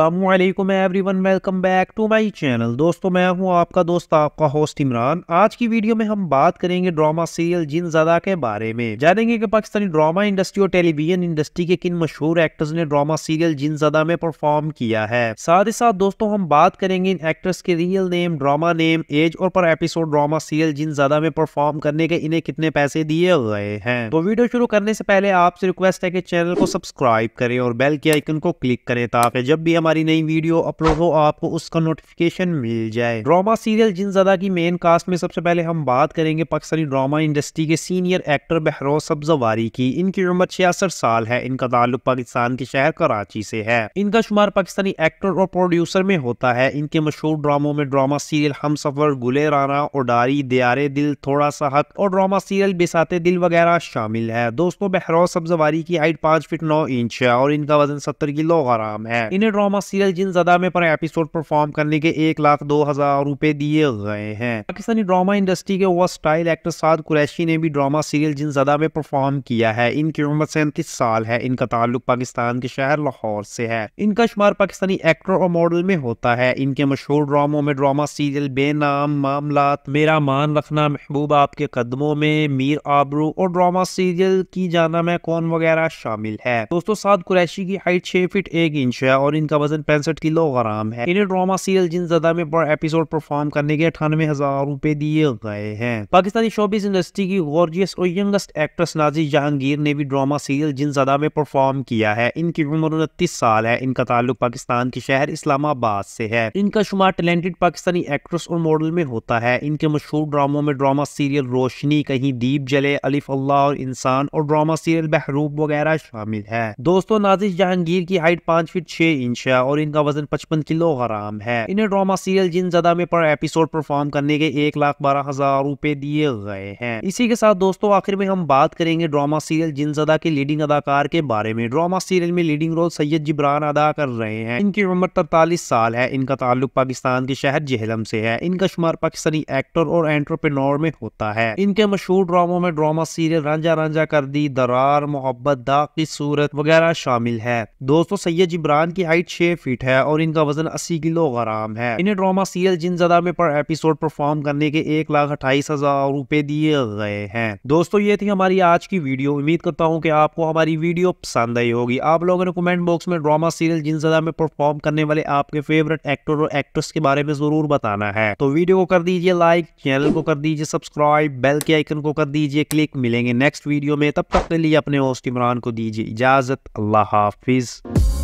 अल्लाम everyone welcome back to my channel दोस्तों मैं हूँ आपका दोस्त आपका होस्ट इमरान आज की वीडियो में हम बात करेंगे ड्रामा सीरियल जिन जदा के बारे में जानेंगे कि पाकिस्तानी ड्रामा इंडस्ट्री और टेलीविजन इंडस्ट्री के किन मशहूर एक्टर्स ने ड्रामा सीरियल जिन जदा में परफॉर्म किया है साथ ही साथ दोस्तों हम बात करेंगे इन एक्टर्स के real name drama name age और पर एपिसोड ड्रामा सीरियल जिन जदा में परफॉर्म करने के इन्हें कितने पैसे दिए गए हैं तो वीडियो शुरू करने से पहले आपसे रिक्वेस्ट है की चैनल को सब्सक्राइब करें और बेल के आइकन को को क्लिक करें ताकि जब भी हमारी नई वीडियो अपलोड हो आपको उसका नोटिफिकेशन मिल जाए ड्रामा सीरियल जिन ज्यादा की मेन कास्ट में सबसे पहले हम बात करेंगे पाकिस्तानी ड्रामा इंडस्ट्री के सीनियर एक्टर बहरोज सब्जवारी की इनकी उम्र छियासठ साल है इनका ताल्लुक पाकिस्तान के शहर कराची से है इनका शुमार पाकिस्तानी एक्टर और प्रोड्यूसर में होता है इनके मशहूर ड्रामों में ड्रामा सीरियल हम सफर गुले राना उडारी दियारे दिल थोड़ा सा हक और ड्रामा सीरियल बेसाते दिल वगैरह शामिल है दोस्तों बहरोज सब्जवारी की हाइट पांच फीट नौ इंच है और इनका वजन सत्तर गिलो आराम है इन्हें ड्रामा सीरियल जिन जदा में पर एपिसोड परफॉर्म करने के एक लाख दो हजार रूपए दिए गए हैं पाकिस्तानी ड्रामा इंडस्ट्री के स्टाइल एक्टर साद कुरैशी ने भी ड्रामा सीरियल जिन जदा में परफॉर्म किया है इनकी उम्र सैंतीस साल है इनका ताल्लुक पाकिस्तान के शहर लाहौर से है इनका शुमार पाकिस्तानी एक्टर और मॉडल में होता है इनके मशहूर ड्रामों में ड्रामा सीरियल बेनाम मामला मेरा मान रखना महबूब आपके कदमों में मीर आबरू और ड्रामा सीरियल की जाना मैं कौन वगैरह शामिल है दोस्तों साद कुरैशी की हाइट छह फीट एक इंच है और इनका वजन पैंसठ किलो ग्राम है इन्हें ड्रामा सीरियल जिन जदा में पर एपिसोड परफॉर्म करने के अठानवे हजार रूपए दिए गए हैं पाकिस्तानी शोबीज इंडस्ट्री की गॉर्जियस और यंगस्ट एक्ट्रेस नाजी जहांगीर ने भी ड्रामा सीरियल जिन जदा में परफॉर्म किया है इनकी उम्र उनतीस साल है इनका ताल्लुक पाकिस्तान के शहर इस्लामाबाद से है इनका शुमार टैलेंटेड पाकिस्तानी एक्ट्रेस और मॉडल में होता है इनके मशहूर ड्रामों में ड्रामा सीरियल रोशनी कहीं दीप जले अलिफ अल्लाह और इंसान और ड्रामा सीरियल बहरूब वगैरह शामिल है दोस्तों नाजिश जहांगीर इनकी हाइट पांच फीट छह इंच है और इनका वजन पचपन किलो आराम है इन्हें ड्रामा सीरियल जिन ज्यादा में पर एपिसोड परफॉर्म करने के एक लाख बारह हजार रूपए दिए गए हैं इसी के साथ दोस्तों आखिर में हम बात करेंगे ड्रामा सीरियल जिनजदा के लीडिंग अदाकार के बारे में ड्रामा सीरियल में लीडिंग रोल सैयद जिब्रान अदा कर रहे हैं इनकी उम्र तरतालीस साल है इनका ताल्लुक पाकिस्तान के शहर जहलम से है इनका शुमार पाकिस्तानी एक्टर और एंट्रोप्रनोर में होता है इनके मशहूर ड्रामों में ड्रामा सीरियल रांझा रांझा कर दी दरार मोहब्बत दाग की सूरत वगैरह शामिल है दो दोस्तों सैयद जिब्रान की हाइट छह फीट है और इनका वजन अस्सी ग्राम है इन्हें ड्रामा सीरियल जिन जदा में पर एपिसोड परफॉर्म करने के एक लाख अट्ठाईस हजार रूपए दिए गए हैं दोस्तों ये थी हमारी आज की वीडियो उम्मीद करता हूँ की आपको हमारी वीडियो पसंद आई होगी आप लोगों ने कमेंट बॉक्स में ड्रामा सीरियल जिन जदा में परफॉर्म करने वाले आपके फेवरेट एक्टर और एक्ट्रेस के बारे में जरूर बताना है तो वीडियो को कर दीजिए लाइक चैनल को कर दीजिए सब्सक्राइब बेल के आइकन को कर दीजिए क्लिक मिलेंगे नेक्स्ट वीडियो में तब तक के लिए अपने होस्ट इमरान को दीजिए इजाजत अल्लाह हाफिज़ you.